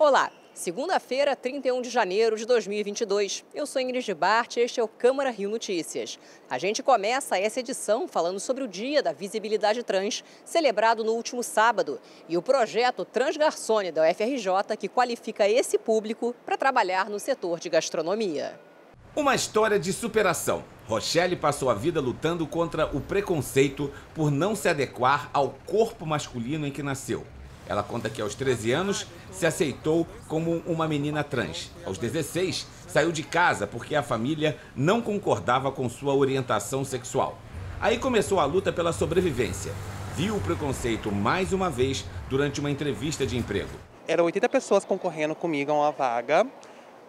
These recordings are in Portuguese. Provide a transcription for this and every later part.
Olá, segunda-feira, 31 de janeiro de 2022. Eu sou Ingrid Bart e este é o Câmara Rio Notícias. A gente começa essa edição falando sobre o Dia da Visibilidade Trans, celebrado no último sábado, e o projeto Transgarçone da UFRJ, que qualifica esse público para trabalhar no setor de gastronomia. Uma história de superação. Rochelle passou a vida lutando contra o preconceito por não se adequar ao corpo masculino em que nasceu. Ela conta que aos 13 anos se aceitou como uma menina trans. Aos 16, saiu de casa porque a família não concordava com sua orientação sexual. Aí começou a luta pela sobrevivência. Viu o preconceito mais uma vez durante uma entrevista de emprego. Eram 80 pessoas concorrendo comigo a uma vaga.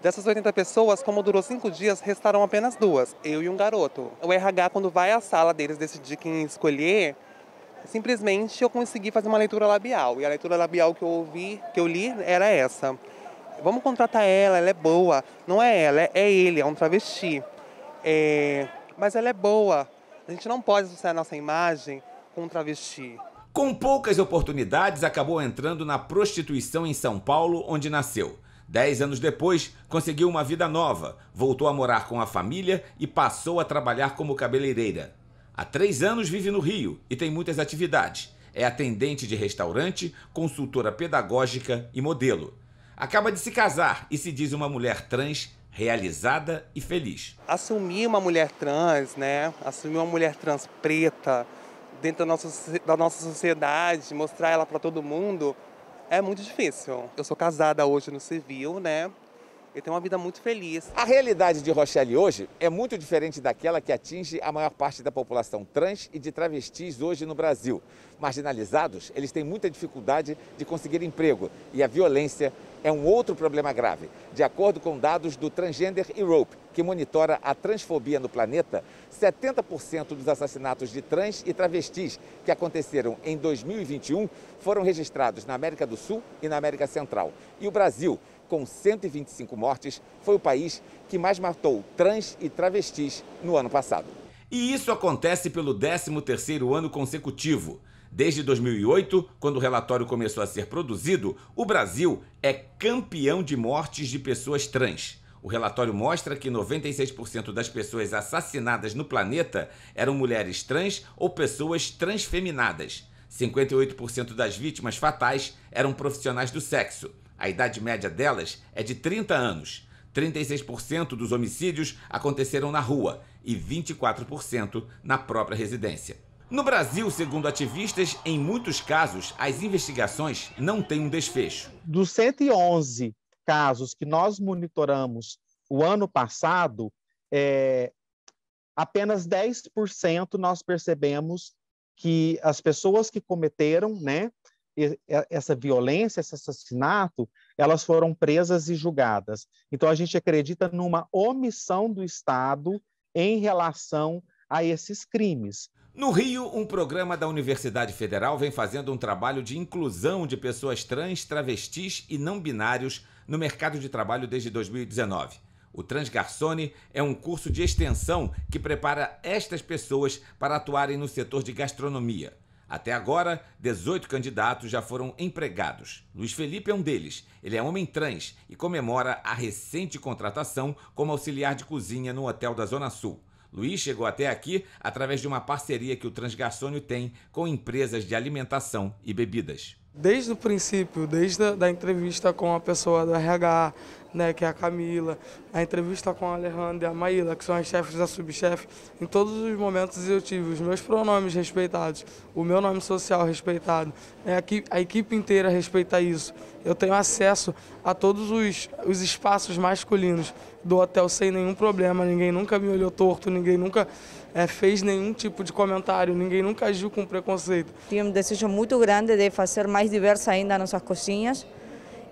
Dessas 80 pessoas, como durou cinco dias, restaram apenas duas, eu e um garoto. O RH, quando vai à sala deles decidir quem escolher, simplesmente eu consegui fazer uma leitura labial. E a leitura labial que eu ouvi, que eu li, era essa. Vamos contratar ela, ela é boa. Não é ela, é ele, é um travesti. É... Mas ela é boa. A gente não pode associar a nossa imagem com um travesti. Com poucas oportunidades, acabou entrando na prostituição em São Paulo, onde nasceu. Dez anos depois, conseguiu uma vida nova, voltou a morar com a família e passou a trabalhar como cabeleireira. Há três anos vive no Rio e tem muitas atividades. É atendente de restaurante, consultora pedagógica e modelo. Acaba de se casar e se diz uma mulher trans realizada e feliz. Assumir uma mulher trans, né? Assumir uma mulher trans preta dentro da nossa, da nossa sociedade, mostrar ela para todo mundo, é muito difícil. Eu sou casada hoje no civil, né? Ele tem uma vida muito feliz. A realidade de Rochelle hoje é muito diferente daquela que atinge a maior parte da população trans e de travestis hoje no Brasil. Marginalizados, eles têm muita dificuldade de conseguir emprego e a violência é um outro problema grave. De acordo com dados do Transgender Europe, que monitora a transfobia no planeta, 70% dos assassinatos de trans e travestis que aconteceram em 2021 foram registrados na América do Sul e na América Central. E o Brasil com 125 mortes, foi o país que mais matou trans e travestis no ano passado. E isso acontece pelo 13º ano consecutivo. Desde 2008, quando o relatório começou a ser produzido, o Brasil é campeão de mortes de pessoas trans. O relatório mostra que 96% das pessoas assassinadas no planeta eram mulheres trans ou pessoas transfeminadas. 58% das vítimas fatais eram profissionais do sexo. A idade média delas é de 30 anos. 36% dos homicídios aconteceram na rua e 24% na própria residência. No Brasil, segundo ativistas, em muitos casos as investigações não têm um desfecho. Dos 111 casos que nós monitoramos o ano passado, é, apenas 10% nós percebemos que as pessoas que cometeram né, essa violência, esse assassinato, elas foram presas e julgadas. Então, a gente acredita numa omissão do Estado em relação a esses crimes. No Rio, um programa da Universidade Federal vem fazendo um trabalho de inclusão de pessoas trans, travestis e não binários no mercado de trabalho desde 2019. O Transgarçone é um curso de extensão que prepara estas pessoas para atuarem no setor de gastronomia. Até agora, 18 candidatos já foram empregados. Luiz Felipe é um deles. Ele é homem trans e comemora a recente contratação como auxiliar de cozinha no hotel da Zona Sul. Luiz chegou até aqui através de uma parceria que o Transgarçônio tem com empresas de alimentação e bebidas. Desde o princípio, desde a da entrevista com a pessoa do RH, né, que é a Camila, a entrevista com a Alejandra e a Maíla, que são as chefes da subchefe, em todos os momentos eu tive os meus pronomes respeitados, o meu nome social respeitado, né, a equipe inteira respeita isso. Eu tenho acesso a todos os, os espaços masculinos do hotel sem nenhum problema, ninguém nunca me olhou torto, ninguém nunca é, fez nenhum tipo de comentário, ninguém nunca agiu com preconceito. Tinha um desejo muito grande de fazer mais diversa ainda nossas cozinhas,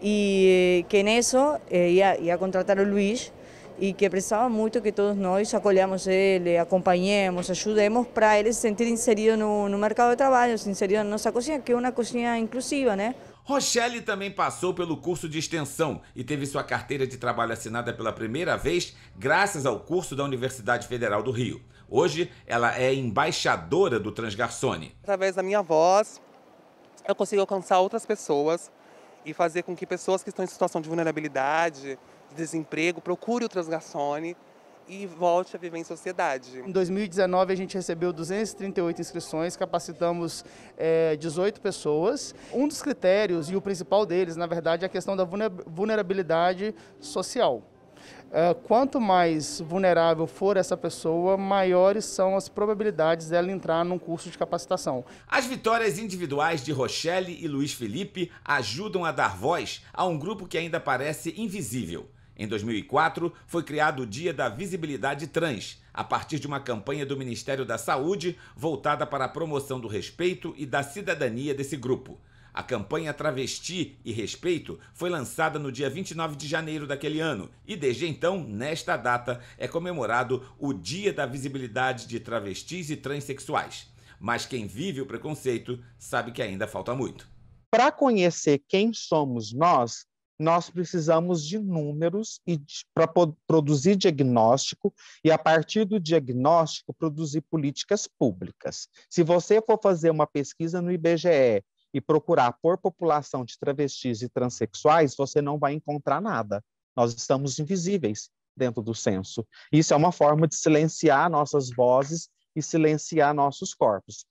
e eh, que nisso ia, eh, ia contratar o Luiz e que precisava muito que todos nós acolhamos ele, eh, acompanhemos, ajudemos para ele se sentir inserido no, no mercado de trabalho, se inserido na nossa cozinha, que é uma cozinha inclusiva, né? Rochelle também passou pelo curso de extensão e teve sua carteira de trabalho assinada pela primeira vez graças ao curso da Universidade Federal do Rio. Hoje, ela é embaixadora do Transgarçone. Através da minha voz, eu consigo alcançar outras pessoas e fazer com que pessoas que estão em situação de vulnerabilidade, de desemprego, procure o Transgassone e volte a viver em sociedade. Em 2019 a gente recebeu 238 inscrições, capacitamos é, 18 pessoas. Um dos critérios e o principal deles, na verdade, é a questão da vulnerabilidade social. Ah, quanto mais vulnerável for essa pessoa, maiores são as probabilidades dela entrar num curso de capacitação. As vitórias individuais de Rochelle e Luiz Felipe ajudam a dar voz a um grupo que ainda parece invisível. Em 2004, foi criado o Dia da Visibilidade Trans, a partir de uma campanha do Ministério da Saúde voltada para a promoção do respeito e da cidadania desse grupo. A campanha Travesti e Respeito foi lançada no dia 29 de janeiro daquele ano e, desde então, nesta data, é comemorado o Dia da Visibilidade de Travestis e Transsexuais. Mas quem vive o preconceito sabe que ainda falta muito. Para conhecer quem somos nós, nós precisamos de números e para produzir diagnóstico e a partir do diagnóstico produzir políticas públicas. Se você for fazer uma pesquisa no IBGE e procurar por população de travestis e transexuais, você não vai encontrar nada. Nós estamos invisíveis dentro do censo. Isso é uma forma de silenciar nossas vozes e silenciar nossos corpos.